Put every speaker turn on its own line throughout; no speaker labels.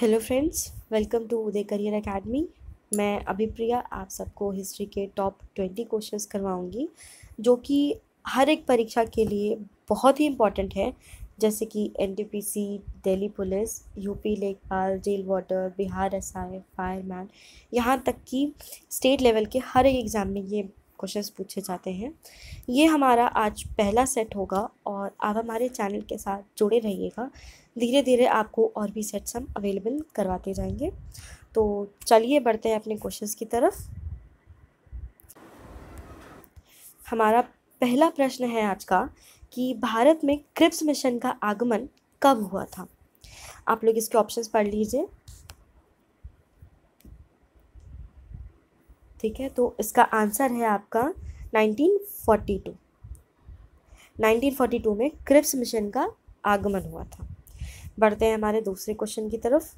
hello friends welcome to Uday career academy मैं अभिप्रिया आप सबको हिस्ट्री के टॉप ट्वेंटी क्वेश्चंस करवाऊंगी जो कि हर एक परीक्षा के लिए बहुत ही इम्पॉर्टेंट है जैसे कि एन दिल्ली पुलिस यूपी लेखपाल jail warder Bihar S I fireman यहाँ तक कि स्टेट लेवल के हर एक एग्ज़ाम में ये क्वेश्चंस पूछे जाते हैं ये हमारा आज पहला सेट होगा और आप हमारे चैनल के साथ जुड़े रहिएगा धीरे धीरे आपको और भी सेट्स हम अवेलेबल करवाते जाएंगे तो चलिए बढ़ते हैं अपने क्वेश्चंस की तरफ हमारा पहला प्रश्न है आज का कि भारत में क्रिप्स मिशन का आगमन कब हुआ था आप लोग इसके ऑप्शंस पढ़ लीजिए ठीक है तो इसका आंसर है आपका 1942 1942 में क्रिप्स मिशन का आगमन हुआ था बढ़ते हैं हमारे दूसरे क्वेश्चन की तरफ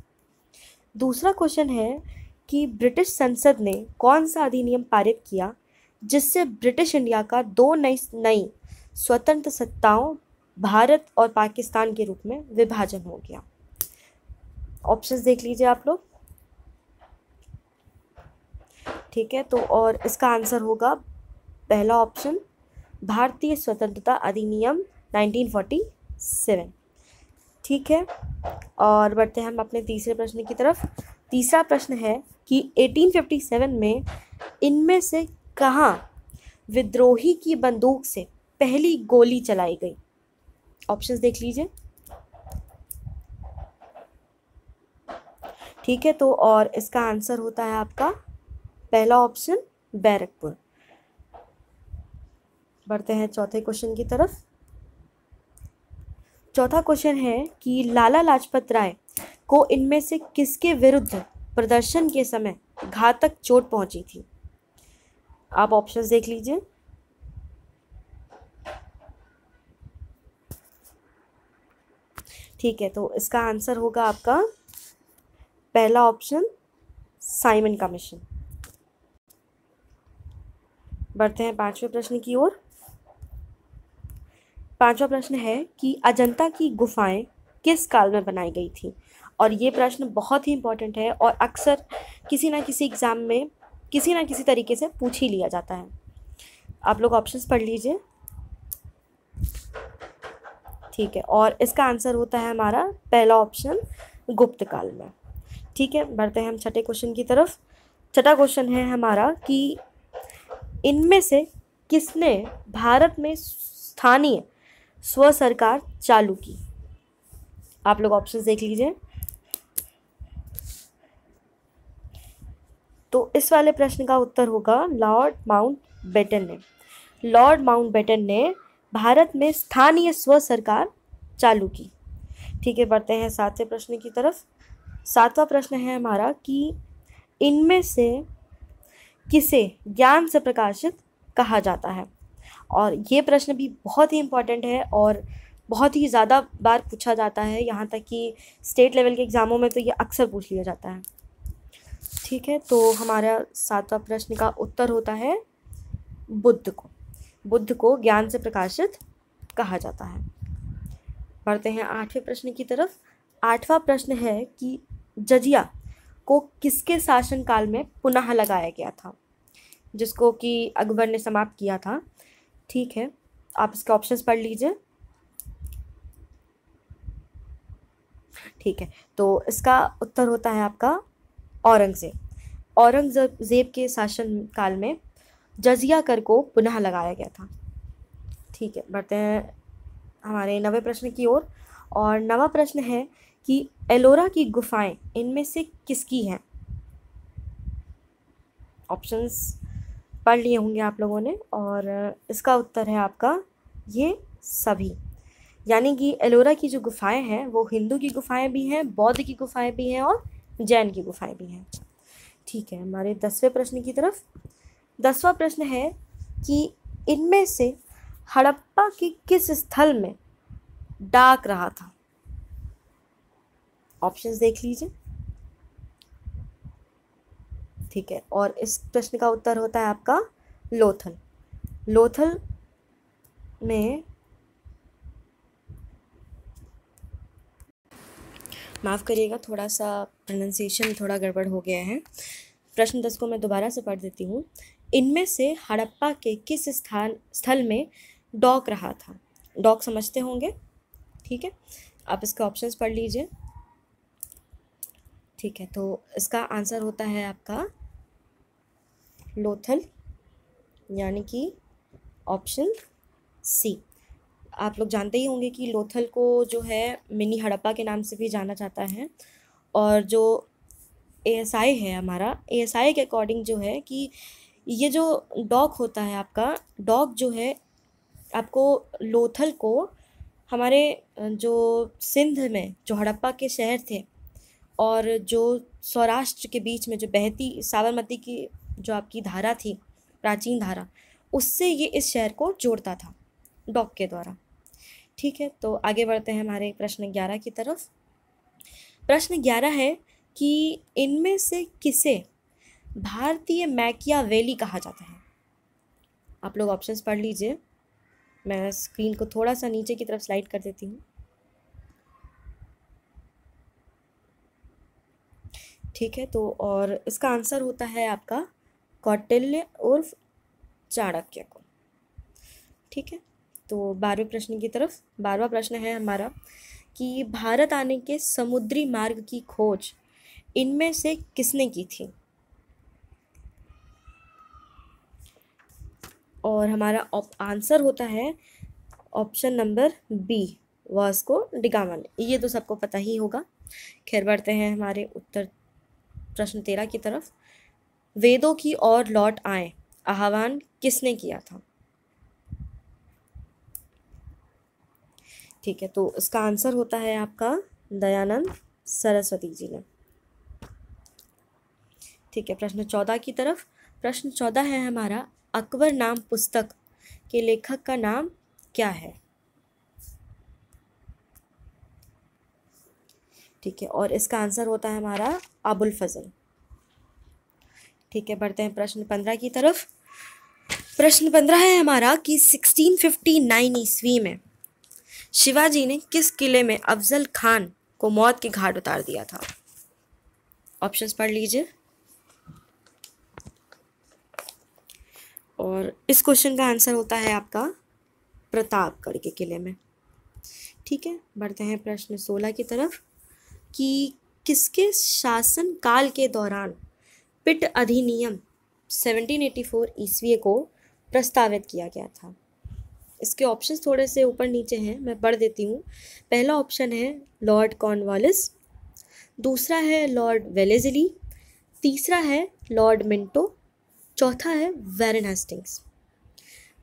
दूसरा क्वेश्चन है कि ब्रिटिश संसद ने कौन सा अधिनियम पारित किया जिससे ब्रिटिश इंडिया का दो नई नई स्वतंत्र सत्ताओं भारत और पाकिस्तान के रूप में विभाजन हो गया ऑप्शंस देख लीजिए आप लोग ठीक है तो और इसका आंसर होगा पहला ऑप्शन भारतीय स्वतंत्रता अधिनियम 1947 ठीक है और बढ़ते हैं हम अपने तीसरे प्रश्न की तरफ तीसरा प्रश्न है कि 1857 में इनमें से कहाँ विद्रोही की बंदूक से पहली गोली चलाई गई ऑप्शंस देख लीजिए ठीक है तो और इसका आंसर होता है आपका पहला ऑप्शन बैरकपुर बढ़ते हैं चौथे क्वेश्चन की तरफ चौथा क्वेश्चन है कि लाला लाजपत राय को इनमें से किसके विरुद्ध प्रदर्शन के समय घातक चोट पहुंची थी आप ऑप्शंस देख लीजिए ठीक है तो इसका आंसर होगा आपका पहला ऑप्शन साइमन कमीशन बढ़ते हैं पांचवें प्रश्न की ओर पांचवा प्रश्न है कि अजंता की गुफाएं किस काल में बनाई गई थी और ये प्रश्न बहुत ही इंपॉर्टेंट है और अक्सर किसी ना किसी एग्ज़ाम में किसी ना किसी तरीके से पूछ ही लिया जाता है आप लोग ऑप्शंस पढ़ लीजिए ठीक है और इसका आंसर होता है हमारा पहला ऑप्शन गुप्त काल में ठीक है बढ़ते हैं हम छठे क्वेश्चन की तरफ छठा क्वेश्चन है हमारा कि इनमें से किसने भारत में स्थानीय स्व सरकार चालू की आप लोग ऑप्शन देख लीजिए तो इस वाले प्रश्न का उत्तर होगा लॉर्ड माउंट बेटन ने लॉर्ड माउंट बेटन ने भारत में स्थानीय स्व सरकार चालू की ठीक है बढ़ते हैं सातवें प्रश्न की तरफ सातवां प्रश्न है हमारा कि इनमें से किसे ज्ञान से प्रकाशित कहा जाता है और ये प्रश्न भी बहुत ही इम्पॉर्टेंट है और बहुत ही ज़्यादा बार पूछा जाता है यहाँ तक कि स्टेट लेवल के एग्ज़ामों में तो ये अक्सर पूछ लिया जाता है ठीक है तो हमारा सातवां प्रश्न का उत्तर होता है बुद्ध को बुद्ध को ज्ञान से प्रकाशित कहा जाता है बढ़ते हैं आठवें प्रश्न की तरफ आठवां प्रश्न है कि जजिया को किसके शासनकाल में पुनः लगाया गया था जिसको कि अकबर ने समाप्त किया था ठीक है आप इसके ऑप्शंस पढ़ लीजिए ठीक है तो इसका उत्तर होता है आपका औरंगज़ेब औरंगज़ेब के शासनकाल में जजिया कर को पुनः लगाया गया था ठीक है बढ़ते हैं हमारे नवे प्रश्न की ओर और, और नवा प्रश्न है कि एलोरा की गुफाएं इनमें से किसकी हैं ऑप्शंस पढ़ लिए होंगे आप लोगों ने और इसका उत्तर है आपका ये सभी यानी कि एलोरा की जो गुफाएं हैं वो हिंदू की गुफाएं भी हैं बौद्ध की गुफाएं भी हैं और जैन की गुफाएं भी हैं ठीक है हमारे दसवें प्रश्न की तरफ दसवां प्रश्न है कि इनमें से हड़प्पा के किस स्थल में डाक रहा था ऑप्शंस देख लीजिए ठीक है और इस प्रश्न का उत्तर होता है आपका लोथल लोथल में माफ़ करिएगा थोड़ा सा प्रोनाउंसिएशन थोड़ा गड़बड़ हो गया है प्रश्न दस को मैं दोबारा से पढ़ देती हूँ इनमें से हड़प्पा के किस स्थान स्थल में डॉक रहा था डॉक समझते होंगे ठीक है आप इसके ऑप्शंस पढ़ लीजिए ठीक है तो इसका आंसर होता है आपका लोथल यानी कि ऑप्शन सी आप लोग जानते ही होंगे कि लोथल को जो है मिनी हड़प्पा के नाम से भी जाना जाता है और जो ए एस आई है हमारा ए एस आई के अकॉर्डिंग जो है कि ये जो डॉग होता है आपका डॉग जो है आपको लोथल को हमारे जो सिंध में जो हड़प्पा के शहर थे और जो सौराष्ट्र के बीच में जो बहती साबरमती की जो आपकी धारा थी प्राचीन धारा उससे ये इस शहर को जोड़ता था डॉक के द्वारा ठीक है तो आगे बढ़ते हैं हमारे प्रश्न ग्यारह की तरफ प्रश्न ग्यारह है कि इनमें से किसे भारतीय मैकिया वैली कहा जाता है आप लोग ऑप्शंस पढ़ लीजिए मैं स्क्रीन को थोड़ा सा नीचे की तरफ स्लाइड कर देती हूँ ठीक है तो और इसका आंसर होता है आपका कौटिल्य उर्फ चाणक्य को ठीक है तो बारहवें प्रश्न की तरफ बारहवा प्रश्न है हमारा कि भारत आने के समुद्री मार्ग की खोज इनमें से किसने की थी और हमारा आंसर होता है option number B Vasco da Gama ने ये तो सबको पता ही होगा खैर बढ़ते हैं हमारे उत्तर प्रश्न तेरह की तरफ वेदों की ओर लौट आए आह्वान किसने किया था ठीक है तो इसका आंसर होता है आपका दयानंद सरस्वती जी ने ठीक है प्रश्न चौदह की तरफ प्रश्न चौदह है हमारा अकबर नाम पुस्तक के लेखक का नाम क्या है ठीक है और इसका आंसर होता है हमारा अबुल फजल ठीक है बढ़ते हैं प्रश्न पंद्रह की तरफ प्रश्न पंद्रह है हमारा कि 1659 ईस्वी में शिवाजी ने किस किले में अफजल खान को मौत के घाट उतार दिया था ऑप्शंस पढ़ लीजिए और इस क्वेश्चन का आंसर होता है आपका प्रतापगढ़ के किले में ठीक है बढ़ते हैं प्रश्न सोलह की तरफ कि किसके शासन काल के दौरान पिट अधिनियम 1784 ईस्वी को प्रस्तावित किया गया था इसके ऑप्शन थोड़े से ऊपर नीचे हैं मैं पढ़ देती हूँ पहला ऑप्शन है लॉर्ड कॉर्नवालिस दूसरा है लॉर्ड वेलेजली तीसरा है लॉर्ड मिंटो चौथा है वेरन हेस्टिंग्स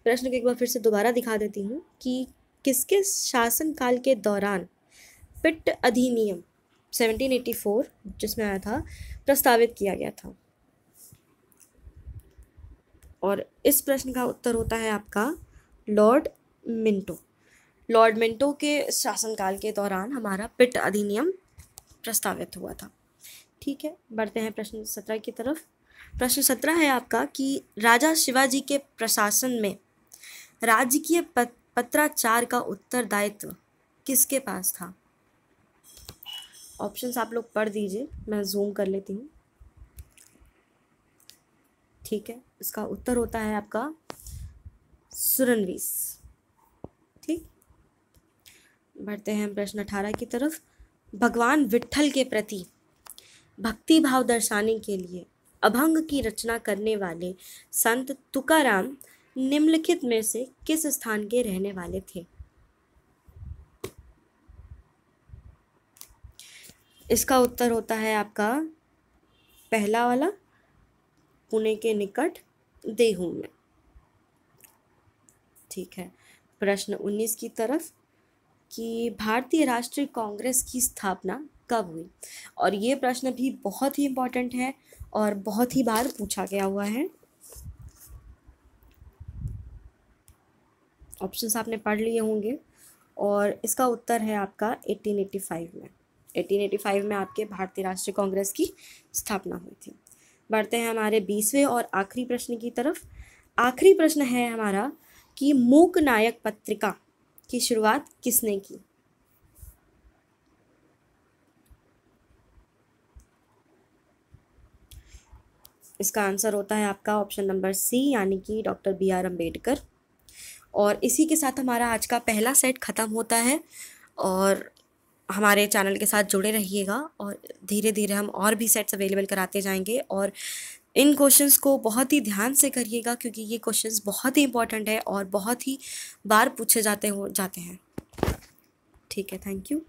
प्रश्न को एक बार फिर से दोबारा दिखा देती हूँ कि किसके शासनकाल के दौरान पिट अधिनियम 1784 जिसमें आया था प्रस्तावित किया गया था और इस प्रश्न का उत्तर होता है आपका लॉर्ड मिंटो लॉर्ड मिंटो के शासनकाल के दौरान हमारा पिट अधिनियम प्रस्तावित हुआ था ठीक है बढ़ते हैं प्रश्न सत्रह की तरफ प्रश्न सत्रह है आपका कि राजा शिवाजी के प्रशासन में राजकीय पत्राचार का उत्तरदायित्व किसके पास था ऑप्शंस आप लोग पढ़ दीजिए मैं जूम कर लेती हूँ ठीक है इसका उत्तर होता है आपका सुरनवीस ठीक बढ़ते हैं हम प्रश्न अठारह की तरफ भगवान विट्ठल के प्रति भक्ति भाव दर्शाने के लिए अभंग की रचना करने वाले संत तुकाराम निम्नलिखित में से किस स्थान के रहने वाले थे इसका उत्तर होता है आपका पहला वाला पुणे के निकट हूँ मैं ठीक है प्रश्न उन्नीस की तरफ कि भारतीय राष्ट्रीय कांग्रेस की स्थापना कब हुई और ये प्रश्न भी बहुत ही इम्पोर्टेंट है और बहुत ही बार पूछा गया हुआ है ऑप्शंस आपने पढ़ लिए होंगे और इसका उत्तर है आपका 1885 में 1885 में आपके भारतीय राष्ट्रीय कांग्रेस की स्थापना हुई थी बढ़ते हैं हमारे बीसवें और आखिरी प्रश्न की तरफ आखिरी प्रश्न है हमारा कि मूक नायक पत्रिका की शुरुआत किसने की इसका आंसर होता है आपका ऑप्शन नंबर सी यानी कि डॉक्टर बी आर अम्बेडकर और इसी के साथ हमारा आज का पहला सेट ख़त्म होता है और हमारे चैनल के साथ जुड़े रहिएगा और धीरे धीरे हम और भी सेट्स अवेलेबल कराते जाएंगे और इन क्वेश्चंस को बहुत ही ध्यान से करिएगा क्योंकि ये क्वेश्चंस बहुत ही इंपॉर्टेंट है और बहुत ही बार पूछे जाते हो जाते हैं ठीक है थैंक यू